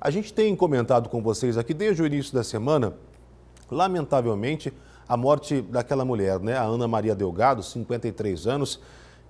A gente tem comentado com vocês aqui desde o início da semana, lamentavelmente, a morte daquela mulher, né? A Ana Maria Delgado, 53 anos,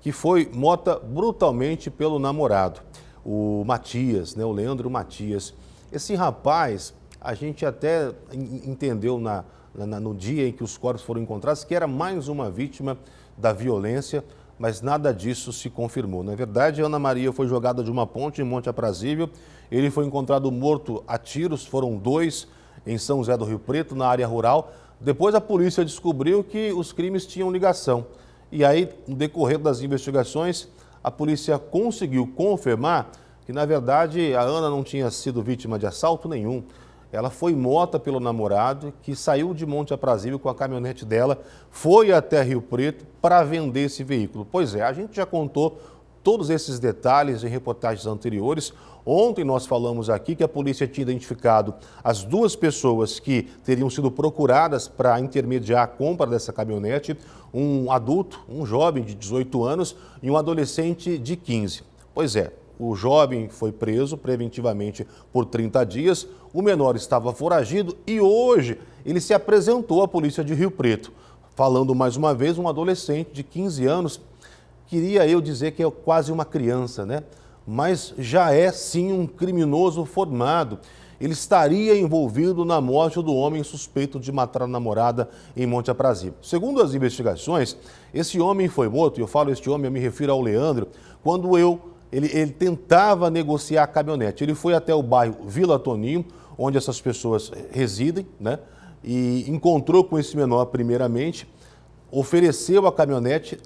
que foi morta brutalmente pelo namorado, o Matias, né? O Leandro Matias. Esse rapaz, a gente até entendeu na, na no dia em que os corpos foram encontrados que era mais uma vítima da violência mas nada disso se confirmou. Na verdade, Ana Maria foi jogada de uma ponte em Monte Aprazível. Ele foi encontrado morto a tiros, foram dois em São José do Rio Preto, na área rural. Depois a polícia descobriu que os crimes tinham ligação. E aí, no decorrer das investigações, a polícia conseguiu confirmar que, na verdade, a Ana não tinha sido vítima de assalto nenhum. Ela foi morta pelo namorado, que saiu de Monte Aprazível com a caminhonete dela, foi até Rio Preto para vender esse veículo. Pois é, a gente já contou todos esses detalhes em reportagens anteriores. Ontem nós falamos aqui que a polícia tinha identificado as duas pessoas que teriam sido procuradas para intermediar a compra dessa caminhonete, um adulto, um jovem de 18 anos e um adolescente de 15. Pois é, o jovem foi preso preventivamente por 30 dias, o menor estava foragido e hoje ele se apresentou à polícia de Rio Preto. Falando mais uma vez, um adolescente de 15 anos, queria eu dizer que é quase uma criança, né? Mas já é sim um criminoso formado. Ele estaria envolvido na morte do homem suspeito de matar a namorada em Monte Aprazível. Segundo as investigações, esse homem foi morto, e eu falo este homem, eu me refiro ao Leandro, quando eu ele, ele tentava negociar a caminhonete. Ele foi até o bairro Vila Toninho, onde essas pessoas eh, residem, né? E encontrou com esse menor primeiramente, ofereceu a caminhonete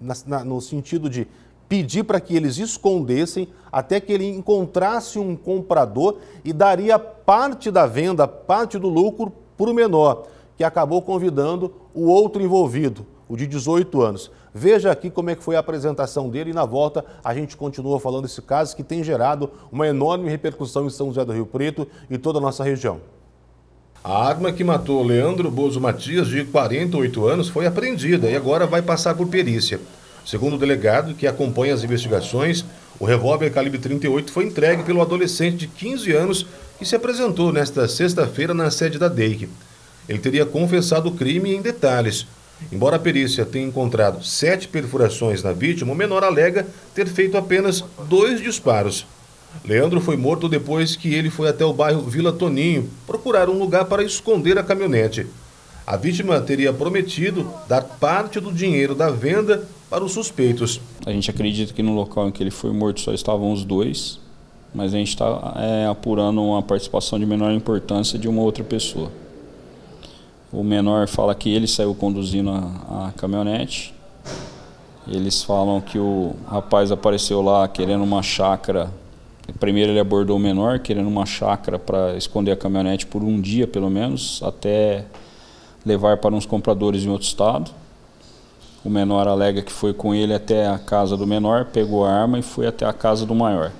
na, na, no sentido de pedir para que eles escondessem até que ele encontrasse um comprador e daria parte da venda, parte do lucro para o menor, que acabou convidando o outro envolvido, o de 18 anos. Veja aqui como é que foi a apresentação dele e na volta a gente continua falando esse caso que tem gerado uma enorme repercussão em São José do Rio Preto e toda a nossa região. A arma que matou Leandro Bozo Matias, de 48 anos, foi apreendida e agora vai passar por perícia. Segundo o delegado que acompanha as investigações, o revólver calibre 38 foi entregue pelo adolescente de 15 anos que se apresentou nesta sexta-feira na sede da DEIC. Ele teria confessado o crime em detalhes, Embora a perícia tenha encontrado sete perfurações na vítima, o menor alega ter feito apenas dois disparos. Leandro foi morto depois que ele foi até o bairro Vila Toninho procurar um lugar para esconder a caminhonete. A vítima teria prometido dar parte do dinheiro da venda para os suspeitos. A gente acredita que no local em que ele foi morto só estavam os dois, mas a gente está é, apurando uma participação de menor importância de uma outra pessoa. O menor fala que ele saiu conduzindo a, a caminhonete. Eles falam que o rapaz apareceu lá querendo uma chácara. Primeiro ele abordou o menor querendo uma chácara para esconder a caminhonete por um dia pelo menos, até levar para uns compradores em outro estado. O menor alega que foi com ele até a casa do menor, pegou a arma e foi até a casa do maior.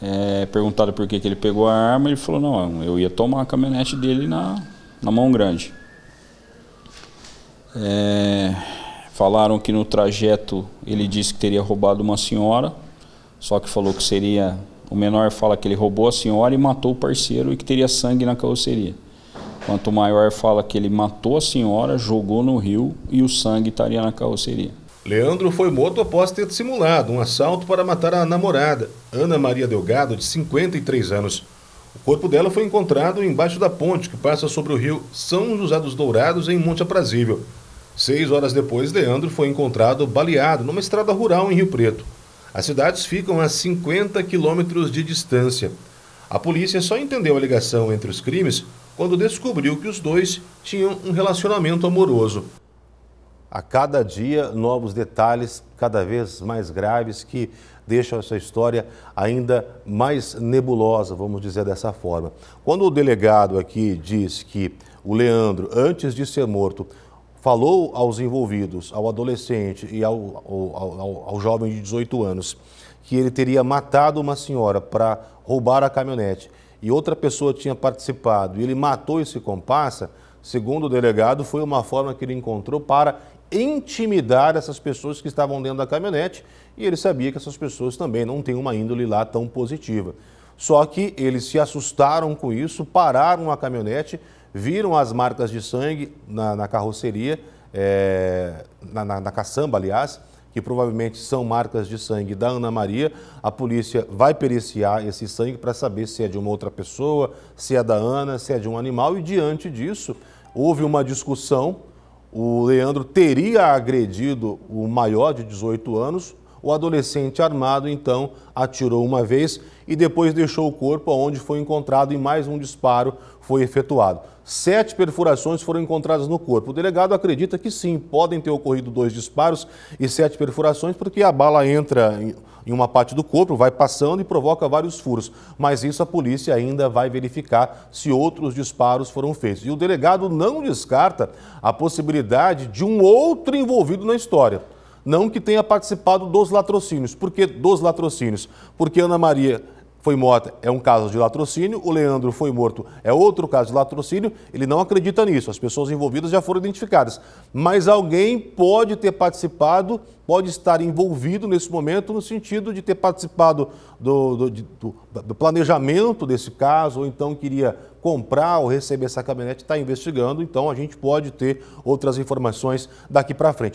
É, perguntado por que, que ele pegou a arma, ele falou: Não, eu ia tomar a caminhonete dele na, na Mão Grande. É, falaram que no trajeto ele disse que teria roubado uma senhora, só que falou que seria. O menor fala que ele roubou a senhora e matou o parceiro e que teria sangue na carroceria. Quanto maior fala que ele matou a senhora, jogou no rio e o sangue estaria na carroceria. Leandro foi morto após ter simulado um assalto para matar a namorada, Ana Maria Delgado, de 53 anos. O corpo dela foi encontrado embaixo da ponte que passa sobre o rio São José dos Dourados, em Monte Aprazível. Seis horas depois, Leandro foi encontrado baleado numa estrada rural em Rio Preto. As cidades ficam a 50 quilômetros de distância. A polícia só entendeu a ligação entre os crimes quando descobriu que os dois tinham um relacionamento amoroso a cada dia novos detalhes cada vez mais graves que deixam essa história ainda mais nebulosa, vamos dizer dessa forma. Quando o delegado aqui diz que o Leandro, antes de ser morto, falou aos envolvidos, ao adolescente e ao, ao, ao, ao jovem de 18 anos, que ele teria matado uma senhora para roubar a caminhonete e outra pessoa tinha participado e ele matou esse comparsa, segundo o delegado, foi uma forma que ele encontrou para intimidar essas pessoas que estavam dentro da caminhonete e ele sabia que essas pessoas também não têm uma índole lá tão positiva. Só que eles se assustaram com isso, pararam a caminhonete, viram as marcas de sangue na, na carroceria, é, na, na, na caçamba, aliás, que provavelmente são marcas de sangue da Ana Maria. A polícia vai periciar esse sangue para saber se é de uma outra pessoa, se é da Ana, se é de um animal. E diante disso, houve uma discussão o Leandro teria agredido o maior de 18 anos o adolescente armado então atirou uma vez e depois deixou o corpo onde foi encontrado e mais um disparo foi efetuado. Sete perfurações foram encontradas no corpo. O delegado acredita que sim, podem ter ocorrido dois disparos e sete perfurações, porque a bala entra em uma parte do corpo, vai passando e provoca vários furos. Mas isso a polícia ainda vai verificar se outros disparos foram feitos. E o delegado não descarta a possibilidade de um outro envolvido na história. Não que tenha participado dos latrocínios. Por que dos latrocínios? Porque Ana Maria foi morta é um caso de latrocínio, o Leandro foi morto é outro caso de latrocínio, ele não acredita nisso, as pessoas envolvidas já foram identificadas. Mas alguém pode ter participado, pode estar envolvido nesse momento, no sentido de ter participado do, do, do, do planejamento desse caso, ou então queria comprar ou receber essa caminhonete, está investigando, então a gente pode ter outras informações daqui para frente.